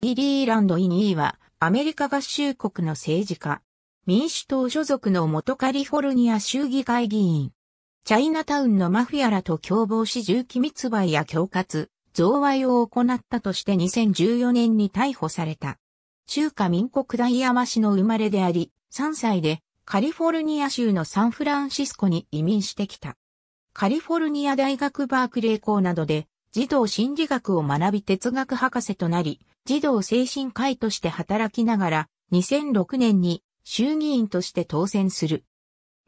イリーランド・イニーは、アメリカ合衆国の政治家。民主党所属の元カリフォルニア州議会議員。チャイナタウンのマフィアらと共謀し銃器密売や恐喝、贈賄を行ったとして2014年に逮捕された。中華民国大山市の生まれであり、3歳でカリフォルニア州のサンフランシスコに移民してきた。カリフォルニア大学バークレー校などで児童心理学を学び哲学博士となり、児童精神科医として働きながら、2006年に衆議院として当選する。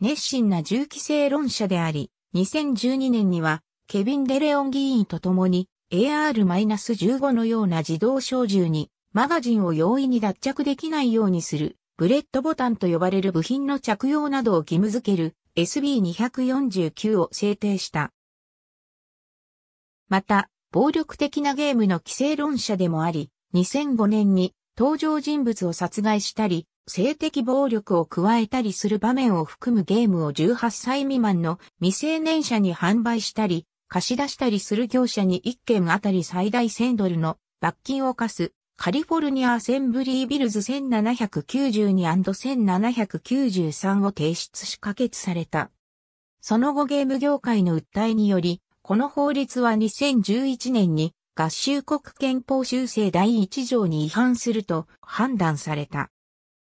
熱心な銃規制論者であり、2012年には、ケビン・デレオン議員と共に AR-15 のような自動小銃にマガジンを容易に脱着できないようにするブレッドボタンと呼ばれる部品の着用などを義務付ける SB249 を制定した。また、暴力的なゲームの規制論者でもあり、2005年に登場人物を殺害したり、性的暴力を加えたりする場面を含むゲームを18歳未満の未成年者に販売したり、貸し出したりする業者に1件あたり最大1000ドルの罰金を課すカリフォルニアアセンブリービルズ 1792&1793 を提出し可決された。その後ゲーム業界の訴えにより、この法律は2011年に合衆国憲法修正第1条に違反すると判断された。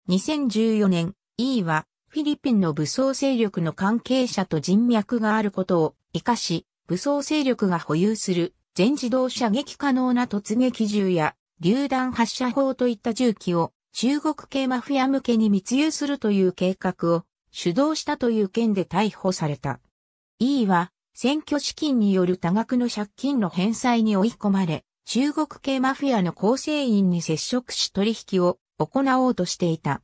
2014年、E はフィリピンの武装勢力の関係者と人脈があることを活かし、武装勢力が保有する全自動射撃可能な突撃銃や榴弾発射砲といった銃器を中国系マフィア向けに密輸するという計画を主導したという件で逮捕された。E は選挙資金による多額の借金の返済に追い込まれ、中国系マフィアの構成員に接触し取引を行おうとしていた。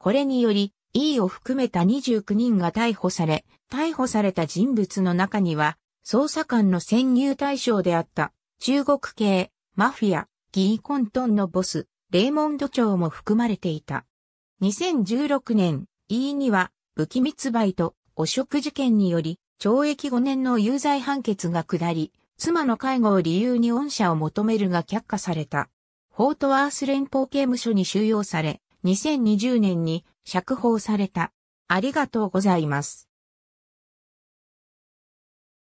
これにより、E を含めた29人が逮捕され、逮捕された人物の中には、捜査官の潜入対象であった中国系マフィア、ギー・コントンのボス、レーモンド長も含まれていた。2016年、E には武器密売と汚職事件により懲役5年の有罪判決が下り、妻の介護を理由に恩赦を求めるが却下された。フォートワース連邦刑務所に収容され、2020年に釈放された。ありがとうございます。